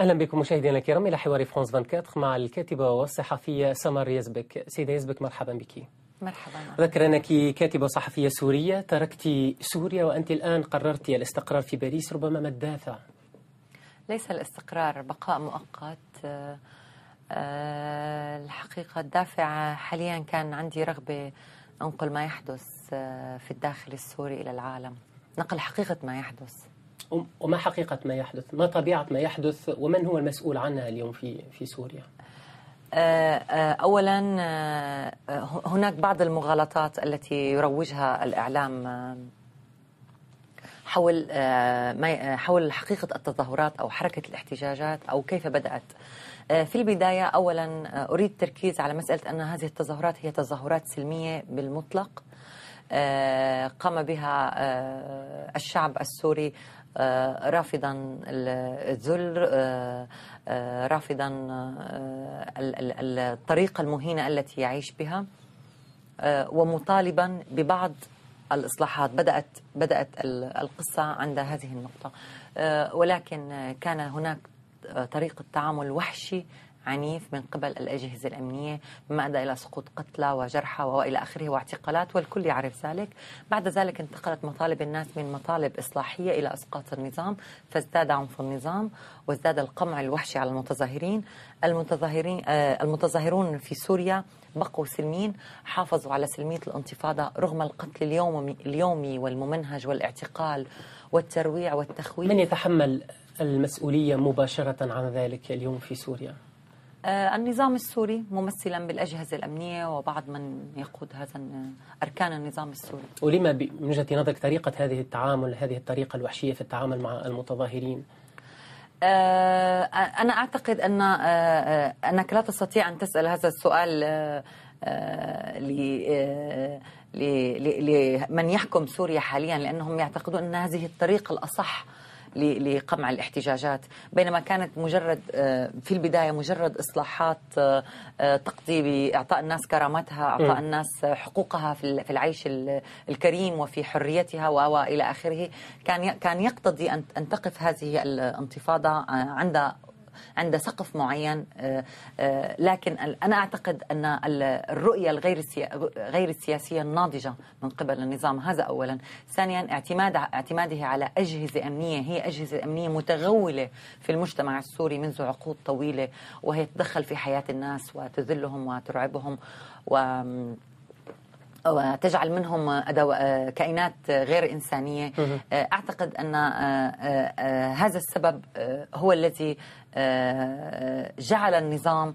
اهلا بكم مشاهدينا الكرام الى حوار فرانس 24 مع الكاتبه والصحفيه سمر يزبك سيده يزبك مرحبا بك مرحبا ذكر انك كاتبه صحفيه سوريه تركت سوريا وانت الان قررت الاستقرار في باريس ربما ما الدافع ليس الاستقرار بقاء مؤقت آه، آه، الحقيقه الدافع حاليا كان عندي رغبه أنقل ما يحدث آه، في الداخل السوري إلى العالم نقل حقيقة ما يحدث وما حقيقة ما يحدث ما طبيعة ما يحدث ومن هو المسؤول عنها اليوم في, في سوريا آه، آه، أولا هناك بعض المغالطات التي يروجها الإعلام حول حول حقيقة التظاهرات أو حركة الاحتجاجات أو كيف بدأت آه، في البداية أولا آه، أريد التركيز على مسألة أن هذه التظاهرات هي تظاهرات سلمية بالمطلق آه، قام بها الشعب السوري رافضا الذل رافضا الطريقة المهينة التي يعيش بها ومطالبا ببعض الإصلاحات بدأت بدأت القصة عند هذه النقطة ولكن كان هناك آه، طريقة تعامل وحشي عنيف من قبل الأجهزة الأمنية مما أدى إلى سقوط قتلى وجرحى وإلى آخره واعتقالات والكل يعرف ذلك بعد ذلك انتقلت مطالب الناس من مطالب إصلاحية إلى إسقاط النظام فازداد عنف النظام وازداد القمع الوحشي على المتظاهرين المتظاهرين آه المتظاهرون في سوريا بقوا سلمين حافظوا على سلمية الانتفاضة رغم القتل اليومي, اليومي والممنهج والاعتقال والترويع والتخويف من يتحمل المسؤولية مباشرة عن ذلك اليوم في سوريا؟ آه، النظام السوري ممثلا بالأجهزة الأمنية وبعض من يقود هذا أركان النظام السوري ولما من وجهة نظرك طريقة هذه التعامل هذه الطريقة الوحشية في التعامل مع المتظاهرين آه، أنا أعتقد أن آه، أنك لا تستطيع أن تسأل هذا السؤال لمن يحكم سوريا حاليا لأنهم يعتقدون أن هذه الطريقة الأصح لقمع الاحتجاجات بينما كانت مجرد آه، في البداية مجرد إصلاحات آه، آه، تقضي بإعطاء الناس كرامتها إعطاء الناس حقوقها في العيش الكريم وفي حريتها وإلى آخره كان كان يقتضي أن تقف هذه الانتفاضة عند عند سقف معين آه، آه، لكن أنا أعتقد أن الرؤية الغير غير السياسية الناضجة من قبل النظام هذا أولا ثانيا اعتماد اعتماده على أجهزة أمنية هي أجهزة أمنية متغولة في المجتمع السوري منذ عقود طويلة وهي تتدخل في حياة الناس وتذلهم وترعبهم و وتجعل منهم أدو... آه، كائنات غير إنسانية آه، أعتقد أن آه، هذا السبب هو الذي جعل النظام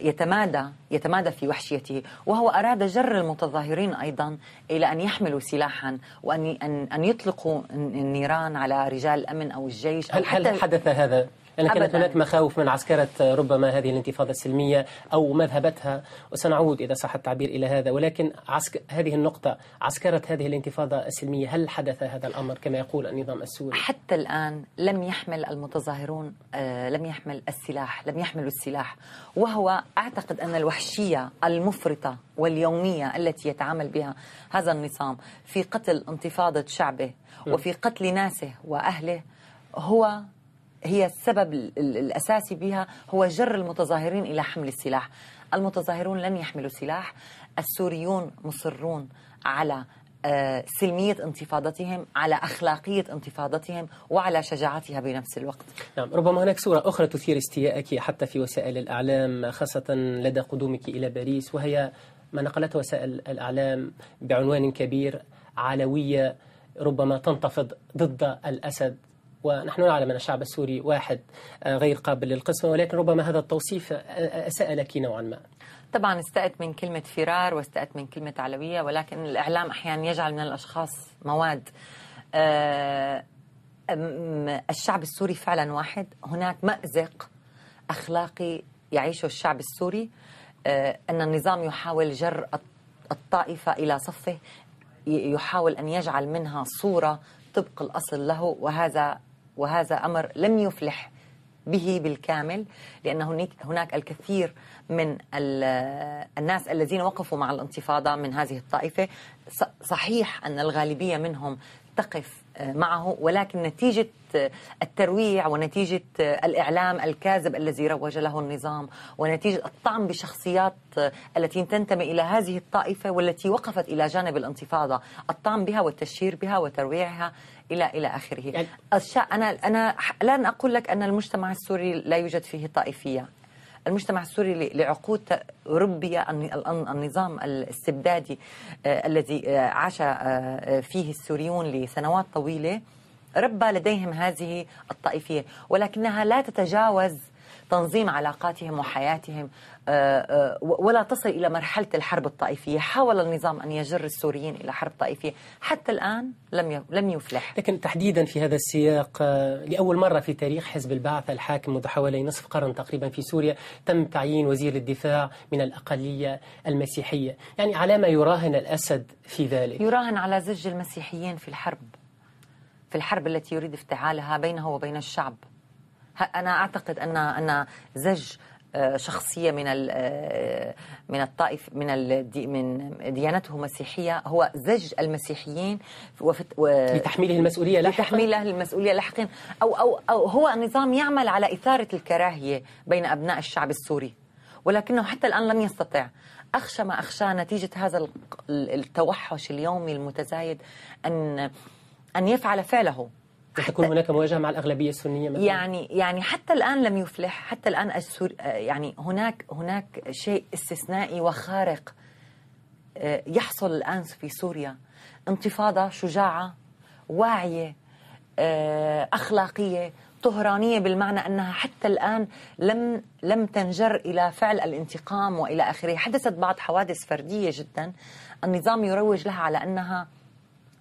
يتمادى يتمادى في وحشيته وهو أراد جر المتظاهرين أيضا إلى أن يحملوا سلاحا وأن أن, أن يطلقوا النيران على رجال الأمن أو الجيش أو هل, هل حدث هذا؟ لأن كانت أبداً. هناك مخاوف من عسكرة آه، ربما هذه الانتفاضة السلمية أو مذهبتها وسنعود إذا صح التعبير إلى هذا ولكن عسك... هذه النقطة عسكرة هذه الانتفاضة السلمية هل حدث هذا الأمر كما يقول النظام السوري؟ حتى الآن لم يحمل المتظاهرون آه لم يحمل السلاح لم يحملوا السلاح وهو أعتقد أن الوحشية المفرطة واليومية التي يتعامل بها هذا النظام في قتل انتفاضة شعبه وفي قتل ناسه وأهله هو هي السبب الأساسي بها هو جر المتظاهرين إلى حمل السلاح المتظاهرون لن يحملوا سلاح السوريون مصرون على آه، سلمية انتفاضتهم على أخلاقية انتفاضتهم وعلى شجاعتها بنفس الوقت نعم ربما هناك صورة أخرى تثير استيائك حتى في وسائل الأعلام خاصة لدى قدومك إلى باريس وهي ما نقلته وسائل الأعلام بعنوان كبير علوية ربما تنتفض ضد الأسد ونحن نعلم أن الشعب السوري واحد آه، غير قابل للقسمة ولكن ربما هذا التوصيف أساء آه، آه، لك نوعا ما طبعا استأت من كلمة فرار واستأت من كلمة علوية ولكن الإعلام أحيانا يجعل من الأشخاص مواد الشعب السوري فعلا واحد هناك مأزق أخلاقي يعيشه الشعب السوري أن النظام يحاول جر الطائفة إلى صفه يحاول أن يجعل منها صورة طبق الأصل له وهذا وهذا أمر لم يفلح به بالكامل لأن هناك الكثير من الناس الذين وقفوا مع الانتفاضة من هذه الطائفة صحيح أن الغالبية منهم تقف آه، معه ولكن نتيجة آه، الترويع ونتيجة آه، الإعلام الكاذب الذي روج له النظام ونتيجة الطعن بشخصيات التي تنتمي إلى هذه الطائفة والتي وقفت إلى جانب الانتفاضة الطعن بها والتشهير بها وترويعها إلى إلى آخره يعني أنا أنا لن أقول لك أن المجتمع السوري لا يوجد فيه طائفية المجتمع السوري لعقود ربي النظام الاستبدادي آه، الذي آه، عاش آه، فيه السوريون لسنوات طويلة ربى لديهم هذه الطائفية ولكنها لا تتجاوز تنظيم علاقاتهم وحياتهم آه، آه، ولا تصل إلى مرحلة الحرب الطائفية حاول النظام أن يجر السوريين إلى حرب طائفية حتى الآن لم لم يفلح لكن تحديدا في هذا السياق آه، لأول مرة في تاريخ حزب البعث الحاكم منذ حوالي نصف قرن تقريبا في سوريا تم تعيين وزير الدفاع من الأقلية المسيحية يعني على ما يراهن الأسد في ذلك يراهن على زج المسيحيين في الحرب في الحرب التي يريد افتعالها بينه وبين الشعب انا اعتقد ان ان زج آه، شخصية من آه، من الطائف من من ديانته مسيحية هو زج المسيحيين لتحميله المسؤولية لاحقا لتحميله المسؤولية لاحقا أو, أو أو هو نظام يعمل على إثارة الكراهية بين أبناء الشعب السوري ولكنه حتى الآن لم يستطع أخشى ما أخشى نتيجة هذا التوحش اليومي المتزايد أن أن يفعل فعله تكون هناك مواجهه مع الاغلبيه السنيه مثلا يعني يعني حتى الان لم يفلح حتى الان السور آه، يعني هناك هناك شيء استثنائي وخارق آه، يحصل الان في سوريا انتفاضه شجاعه واعيه آه، اخلاقيه طهرانيه بالمعنى انها حتى الان لم لم تنجر الى فعل الانتقام والى اخره، حدثت بعض حوادث فرديه جدا النظام يروج لها على انها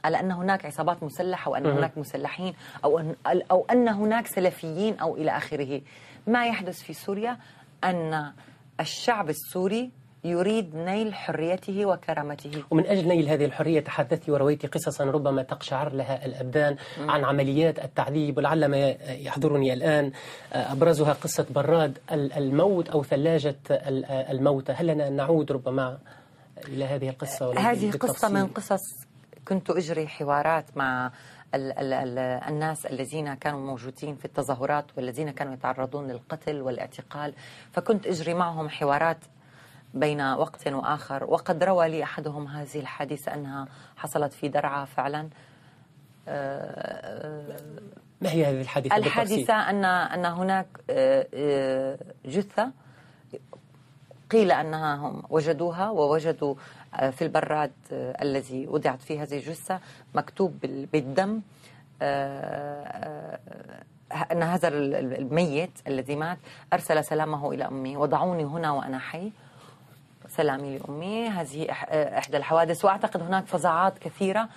على أن هناك عصابات مسلحة وأن هناك مسلحين أو أن, أو أن هناك سلفيين أو إلى آخره ما يحدث في سوريا أن الشعب السوري يريد نيل حريته وكرامته ومن أجل نيل هذه الحرية تحدثت ورويت قصصا ربما تقشعر لها الأبدان عن عمليات التعذيب ولعل ما يحضرني الآن آه، أبرزها قصة براد الموت أو ثلاجة آه، الموتى هل لنا أن نعود ربما إلى هذه القصة هذه قصة من قصص كنت أجري حوارات مع ال ال الـ الناس الذين كانوا موجودين في التظاهرات والذين كانوا يتعرضون للقتل والاعتقال فكنت أجري معهم حوارات بين وقت وآخر وقد روى لي أحدهم هذه الحادثة أنها حصلت في درعا فعلا آه، آه، ما هي هذه الحادثة الحادثة أن أن هناك آه، جثة قيل أنها هم وجدوها ووجدوا في البراد آه، الذي وضعت فيه هذه الجثة مكتوب بالدم آه، آه، أن هذا الميت الذي مات أرسل سلامه إلى أمي وضعوني هنا وأنا حي سلامي لأمي هذه إحدى الحوادث وأعتقد هناك فظاعات كثيرة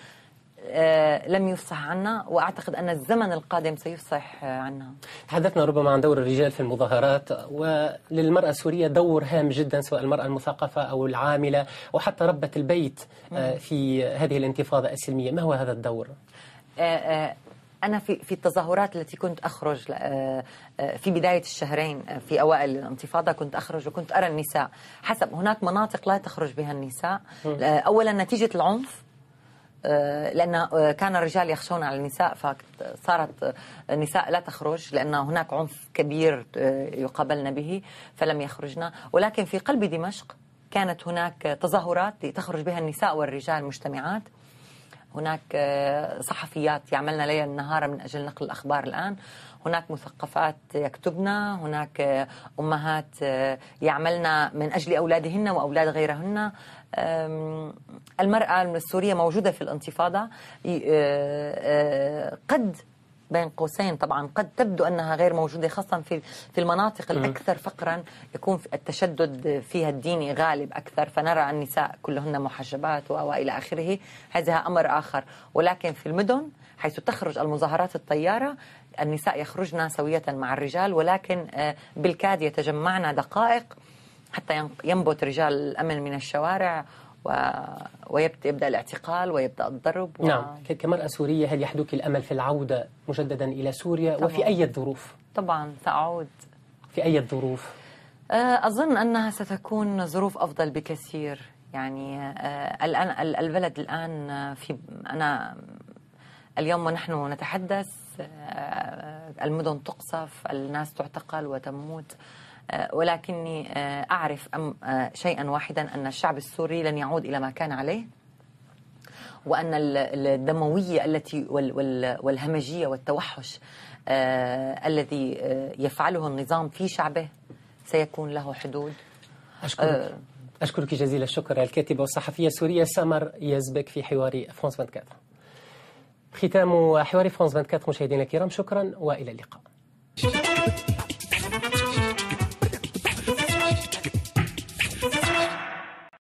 آه، لم يفصح عنا وأعتقد أن الزمن القادم سيفصح آه، عنا تحدثنا ربما عن دور الرجال في المظاهرات وللمرأة السورية دور هام جدا سواء المرأة المثقفة أو العاملة أو حتى ربة البيت آه، في هذه الانتفاضة السلمية ما هو هذا الدور؟ أنا في في التظاهرات التي كنت أخرج في بداية الشهرين في أوائل الانتفاضة كنت أخرج وكنت أرى النساء حسب هناك مناطق لا تخرج بها النساء أولا نتيجة العنف آه، لأن آه، كان الرجال يخشون على النساء فصارت آه، النساء لا تخرج لأن هناك عنف كبير يقابلن به فلم يخرجن ولكن في قلب دمشق كانت هناك تظاهرات تخرج بها النساء والرجال مجتمعات هناك آه، صحفيات يعملن ليلا نهارا من أجل نقل الأخبار الآن هناك مثقفات يكتبن هناك آه، أمهات آه، يعملن من أجل أولادهن وأولاد غيرهن المرأة السورية موجودة في الانتفاضة قد بين قوسين طبعا قد تبدو أنها غير موجودة خاصة في في المناطق الأكثر فقرا يكون في التشدد فيها الديني غالب أكثر فنرى النساء كلهن محجبات وإلى آخره هذا أمر آخر ولكن في المدن حيث تخرج المظاهرات الطيارة النساء يخرجن سوية مع الرجال ولكن آه، بالكاد يتجمعن دقائق حتى ينبت رجال الأمن من الشوارع و... ويبدا الاعتقال ويبدا الضرب و... نعم كمراه سوريه هل يحدوك الامل في العوده مجددا الى سوريا طبعا. وفي اي ظروف؟ طبعا ساعود في اي ظروف؟ آه، اظن انها ستكون ظروف افضل بكثير يعني آه، الان البلد الان في انا اليوم ونحن نتحدث آه، المدن تقصف الناس تعتقل وتموت آه، ولكني آه، أعرف آه، شيئا واحدا أن الشعب السوري لن يعود إلى ما كان عليه وأن الدموية التي والهمجية والتوحش الذي يفعله النظام في شعبه سيكون له حدود أشكرك أشكرك جزيل الشكر الكاتبة والصحفية السورية سمر يزبك في حواري فرانس 24 ختام حواري فرانس 24 مشاهدينا الكرام شكرا والى اللقاء